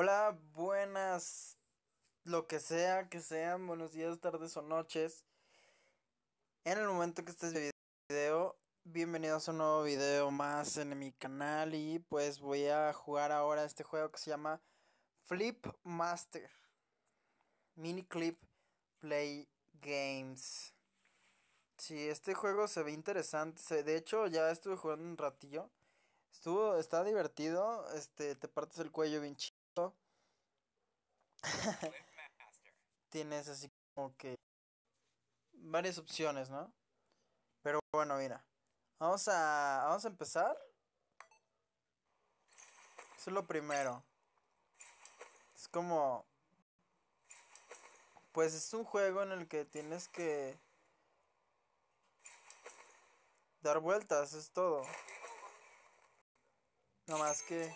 Hola, buenas, lo que sea que sean, buenos días, tardes o noches. En el momento que estés viendo este video, bienvenidos a un nuevo video más en mi canal y pues voy a jugar ahora este juego que se llama Flip Master. Mini Clip Play Games. Sí, este juego se ve interesante. De hecho, ya estuve jugando un ratillo. Estuvo, está divertido. Este, te partes el cuello bien chido. Tienes así como que varias opciones, ¿no? Pero bueno, mira. Vamos a, vamos a empezar. Eso es lo primero. Es como... Pues es un juego en el que tienes que... Dar vueltas, es todo. No más que...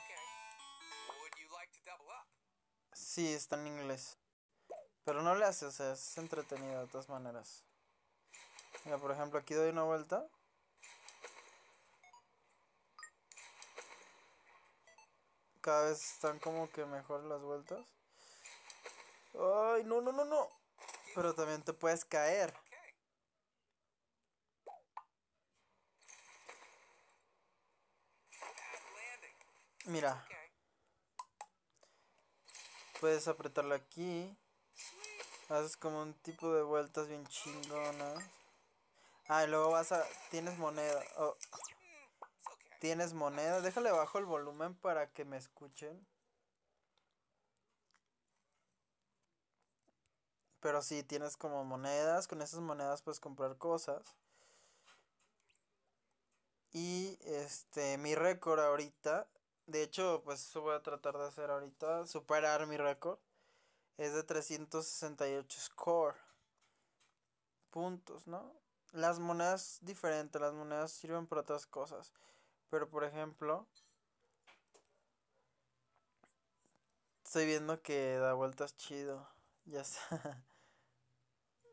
Sí, está en inglés. Pero no le hace, o sea, es entretenido de todas maneras. Mira, por ejemplo, aquí doy una vuelta. Cada vez están como que mejor las vueltas. Ay, no, no, no, no. Pero también te puedes caer. Mira puedes apretarlo aquí. Haces como un tipo de vueltas bien chingonas. Ah, y luego vas a... Tienes moneda. Oh. Tienes moneda. Déjale bajo el volumen para que me escuchen. Pero sí, tienes como monedas. Con esas monedas puedes comprar cosas. Y este, mi récord ahorita de hecho, pues eso voy a tratar de hacer ahorita, superar mi récord. Es de 368 score. Puntos, ¿no? Las monedas diferentes, las monedas sirven para otras cosas. Pero por ejemplo, estoy viendo que da vueltas chido. Ya está.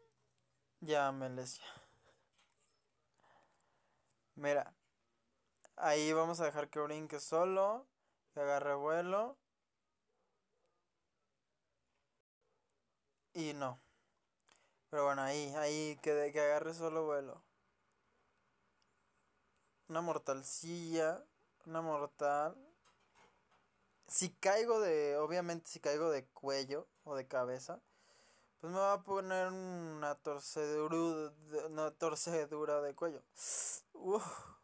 ya, Melesia. Mira. Ahí vamos a dejar que brinque solo, que agarre vuelo. Y no. Pero bueno, ahí, ahí, que, que agarre solo vuelo. Una mortalcilla, una mortal. Si caigo de, obviamente si caigo de cuello o de cabeza, pues me va a poner una torcedura, una torcedura de cuello. Uf.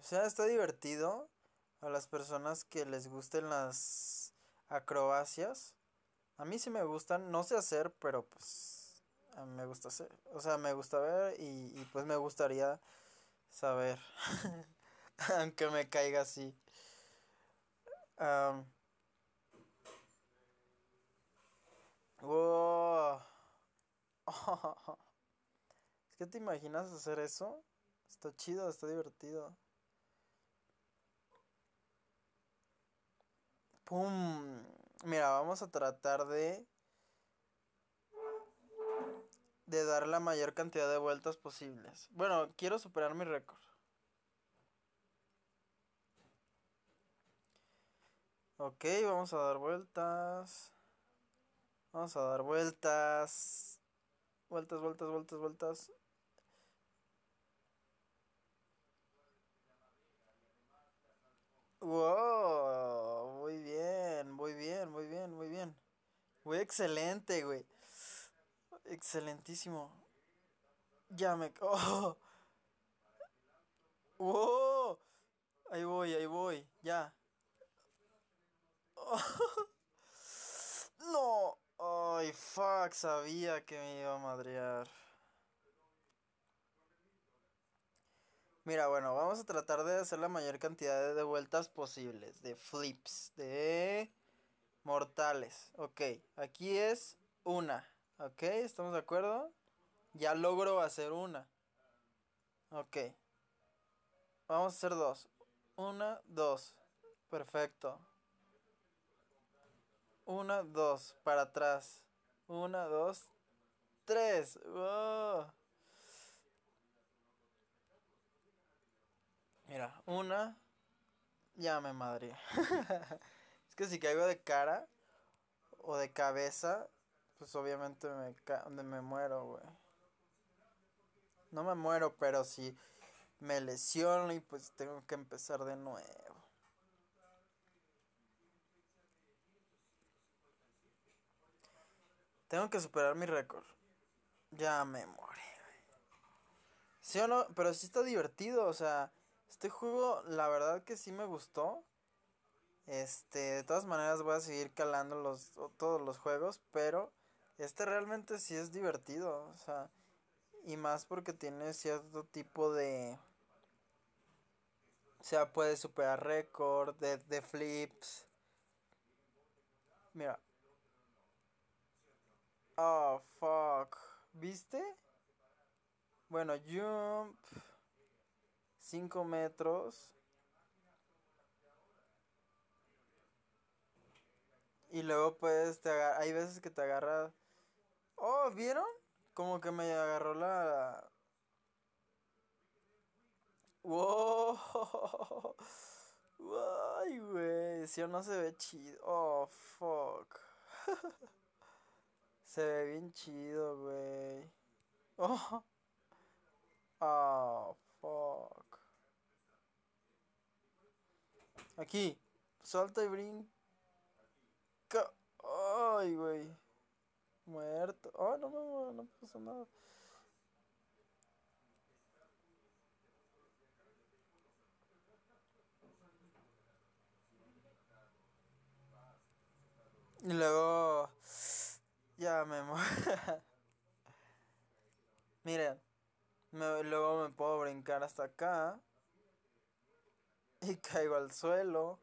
O sea, está divertido a las personas que les gusten las acrobacias. A mí sí me gustan, no sé hacer, pero pues a mí me gusta hacer. O sea, me gusta ver y, pues me gustaría saber. Aunque me caiga así. ¿Es que te imaginas hacer eso? Está chido, está divertido. Mira, vamos a tratar de... De dar la mayor cantidad de vueltas posibles. Bueno, quiero superar mi récord. Ok, vamos a dar vueltas. Vamos a dar vueltas. Vueltas, vueltas, vueltas, vueltas. Wow muy bien, muy bien, muy bien. muy excelente, güey. Excelentísimo. Ya me... ¡Oh! ¡Oh! Ahí voy, ahí voy, ya. ¡No! ¡Ay, fuck! Sabía que me iba a madrear. Mira, bueno, vamos a tratar de hacer la mayor cantidad de vueltas posibles, de flips, de mortales. Ok, aquí es una. Ok, ¿estamos de acuerdo? Ya logro hacer una. Ok. Vamos a hacer dos. Una, dos. Perfecto. Una, dos. Para atrás. Una, dos, tres. Mira, una. Ya me madre. que si caigo de cara o de cabeza, pues obviamente me, me muero, güey. No me muero, pero si me lesiono y pues tengo que empezar de nuevo. Tengo que superar mi récord. Ya me muero Sí o no, pero sí está divertido, o sea, este juego la verdad que sí me gustó. Este, de todas maneras voy a seguir calando los, todos los juegos, pero este realmente sí es divertido, o sea, y más porque tiene cierto tipo de... O sea, puede superar récord de, de flips. Mira. Oh, fuck. ¿Viste? Bueno, jump. 5 metros. Y luego pues te agarra, hay veces que te agarra... Oh, ¿vieron? Como que me agarró la... Wow. Ay, güey. Si no se ve chido. Oh, fuck. se ve bien chido, güey. Oh. Oh, fuck. Aquí. Salta y brin Ay, güey. Muerto. Ay, oh, no, no, no pasó nada. Y luego. Ya me Miren. luego me puedo brincar hasta acá. Y caigo al suelo.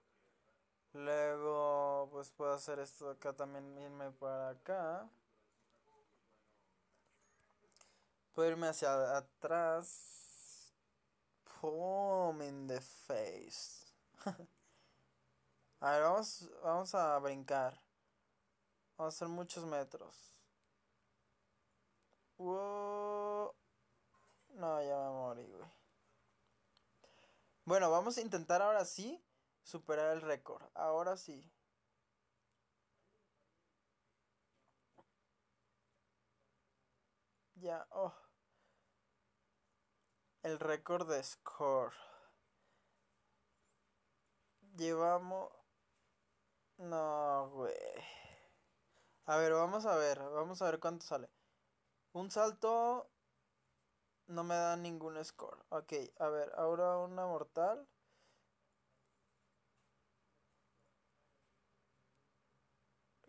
Luego, pues puedo hacer esto acá también, irme para acá. Puedo irme hacia atrás. Pum, in the face. a ver, vamos, a brincar. Vamos a hacer muchos metros. No, ya me morí, güey. Bueno, vamos a intentar ahora sí superar el récord. Ahora sí. Ya, oh. El récord de score. Llevamos... No, güey. A ver, vamos a ver. Vamos a ver cuánto sale. Un salto... No me da ningún score. Ok, a ver, ahora una mortal.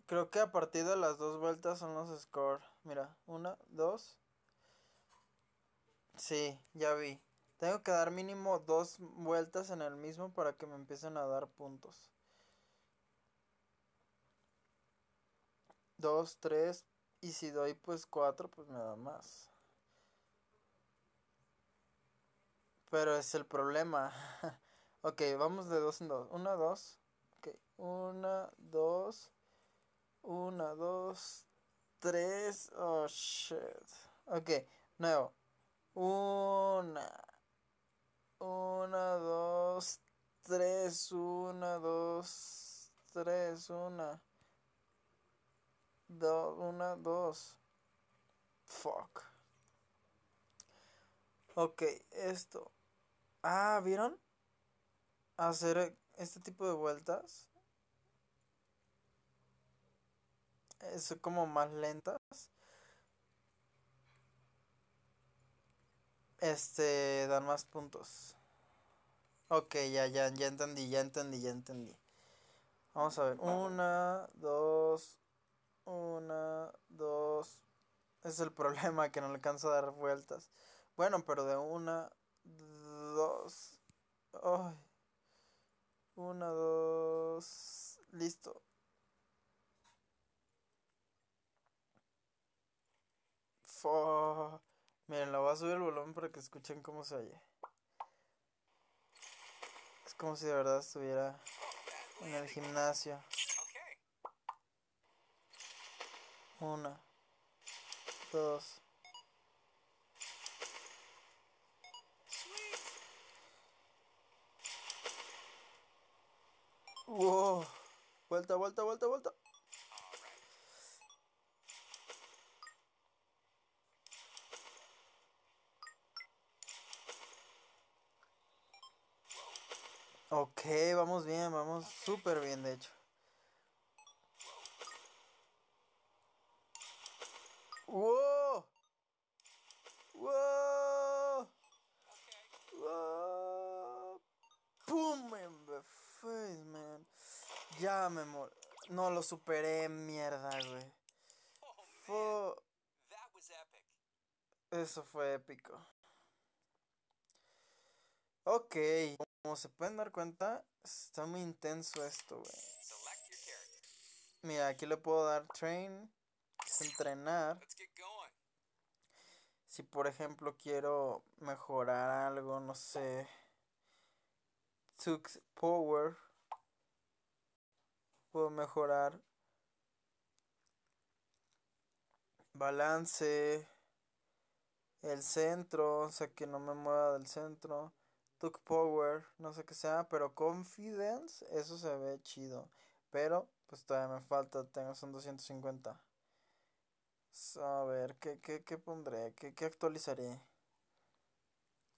Creo que a partir de las dos vueltas son los score. Mira, una, dos. Sí, ya vi. Tengo que dar mínimo dos vueltas en el mismo para que me empiecen a dar puntos. Dos, tres. Y si doy pues cuatro, pues me da más. Pero es el problema. ok, vamos de dos en dos. Una, dos. Ok, una, dos. 1, 2, 3. Oh shit. Ok, nuevo. 1, 1, 2, 3, 1, 2, 3, 1, 2, 1, 2. Fuck. Ok, esto. Ah, ¿vieron? Hacer este tipo de vueltas son como más lentas. Este, dan más puntos. Ok, ya, ya, ya entendí, ya entendí, ya entendí. Vamos a ver. Una, dos, una, dos. Es el problema que no alcanza a dar vueltas. Bueno, pero de una, dos. Una, dos. Listo. Miren, la voy a subir el volumen para que escuchen cómo se oye. Es como si de verdad estuviera en el gimnasio. Una. Dos. Wow. Vuelta, vuelta, vuelta, vuelta. Ok, vamos bien, vamos súper bien de hecho. ¡Wow! ¡Wow! ¡Wow! ¡Pum! the face, man. Ya me No lo superé, mierda, güey. Eso fue épico. Ok. Como se pueden dar cuenta, está muy intenso esto, Mira, aquí le puedo dar train, entrenar. Si por ejemplo quiero mejorar algo, no sé, Tux Power, puedo mejorar balance, el centro, o sea que no me mueva del centro took Power, no sé qué sea, pero Confidence, eso se ve chido. Pero, pues todavía me falta, tengo, son 250. A ver, ¿qué, pondré? ¿Qué, ¿Qué, actualizaré?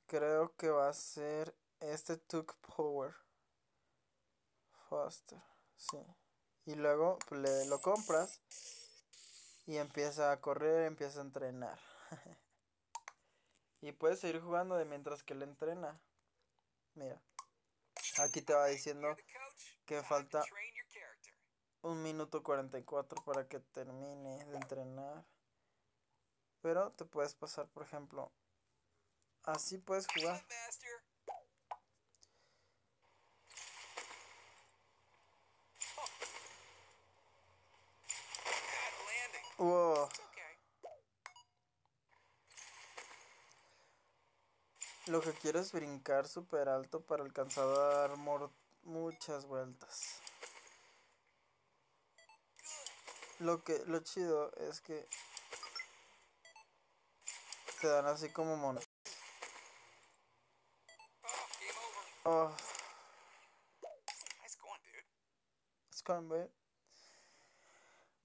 Creo que va a ser este took Power. faster sí. Y luego pues, le, lo compras y empieza a correr, empieza a entrenar. y puedes seguir jugando de mientras que le entrena. Mira, aquí te va diciendo que falta un minuto 44 para que termine de entrenar. Pero te puedes pasar, por ejemplo, así puedes jugar. Wow. Lo que quiero es brincar super alto para alcanzar a dar muchas vueltas. Lo que lo chido es que te dan así como monos ah. Oh. It's going,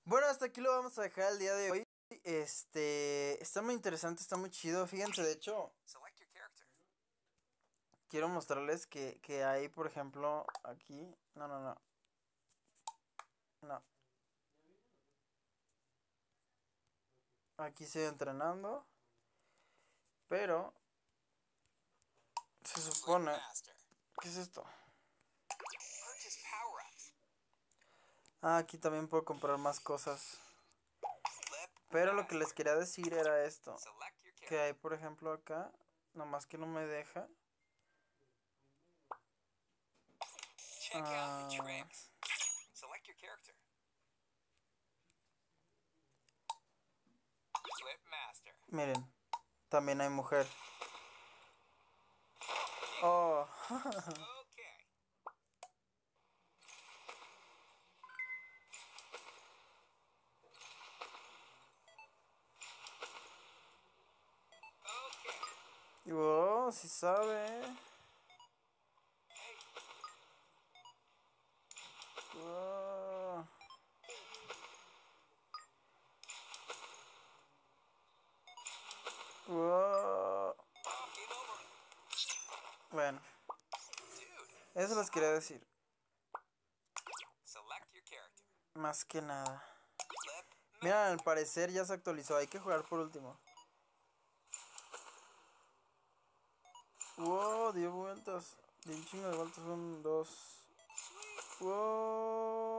Bueno, hasta aquí lo vamos a dejar el día de hoy. Este, está muy interesante, está muy chido. Fíjense, de hecho, quiero mostrarles que, hay, por ejemplo, aquí. No, no, no. No. Aquí sigue entrenando. Pero se supone. ¿Qué es esto? Ah, aquí también puedo comprar más cosas. Pero lo que les quería decir era esto. Que hay, por ejemplo, acá. Nomás que no me deja. Ah. Select your character. Miren, también hay mujer. Oh. Okay. oh, si sí sabe. decir. Más que nada. Mira, al parecer ya se actualizó. Hay que jugar por último. Wow, dio vueltas. Dio un chingo de vueltas. Un, dos. Wow.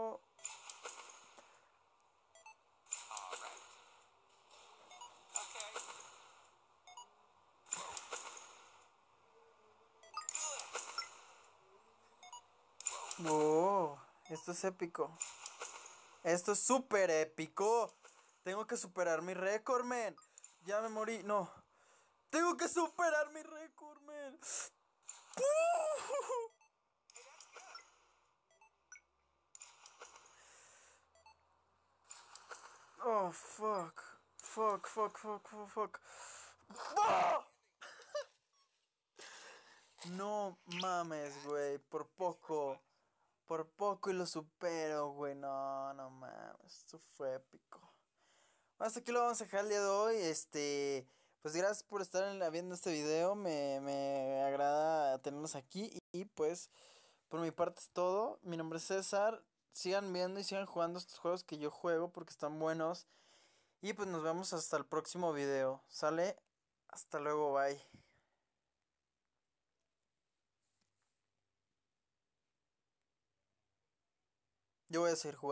Oh, esto es épico. Esto es súper épico. Tengo que superar mi récord, men. Ya me morí. No. Tengo que superar mi récord, men. Oh, fuck. Fuck, fuck, fuck, fuck, fuck. No mames, güey. Por poco. Por poco y lo supero, güey. No, no mames. Esto fue épico. Bueno, hasta aquí lo vamos a dejar el día de hoy. Este. Pues gracias por estar viendo este video. Me, me agrada tenerlos aquí. y pues, por mi parte es todo. Mi nombre es César. Sigan viendo y sigan jugando estos juegos que yo juego porque están buenos. Y pues nos vemos hasta el próximo video. Sale. Hasta luego, bye. Yo voy a seguir jugando.